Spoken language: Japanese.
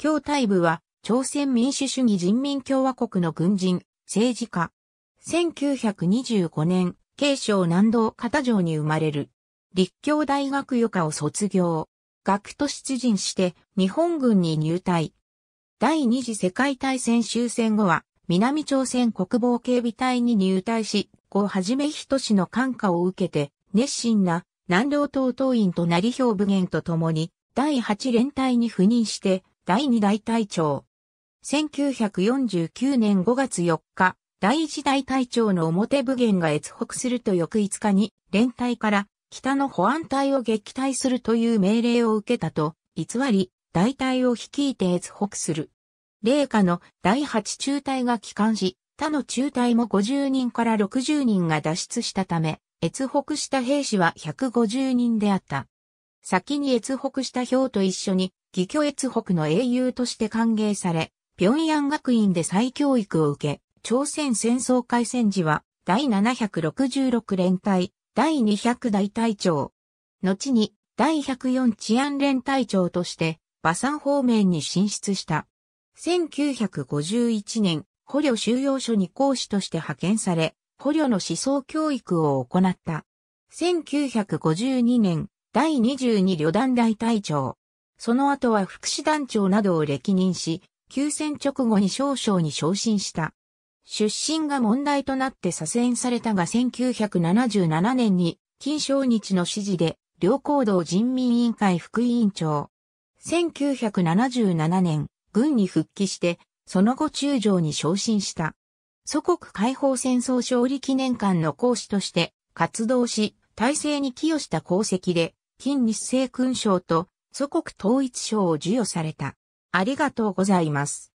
京大部は、朝鮮民主主義人民共和国の軍人、政治家。1925年、慶尚南道片城に生まれる。立教大学予科を卒業。学徒出陣して日本軍に入隊。第二次世界大戦終戦後は南朝鮮国防警備隊に入隊し、後はじめとしの感化を受けて熱心な南道党党員となり表部元と共に第八連隊に赴任して第2大隊長。1949年5月4日、第1大隊長の表部元が越北すると翌5日に、連隊から北の保安隊を撃退するという命令を受けたと、偽り、大隊を率いて越北する。霊下の第8中隊が帰還し、他の中隊も50人から60人が脱出したため、越北した兵士は150人であった。先に越北した兵と一緒に、義挙越北の英雄として歓迎され、平壌学院で再教育を受け、朝鮮戦争開戦時は、第766連隊、第200大隊長。後に、第104治安連隊長として、馬山方面に進出した。1951年、捕虜収容所に講師として派遣され、捕虜の思想教育を行った。1952年、第22旅団大隊長。その後は副師団長などを歴任し、休戦直後に少々に昇進した。出身が問題となって左遷されたが1977年に、金正日の指示で、両行動人民委員会副委員長。1977年、軍に復帰して、その後中将に昇進した。祖国解放戦争勝利記念館の講師として活動し、体制に寄与した功績で、金日成勲章と祖国統一章を授与された。ありがとうございます。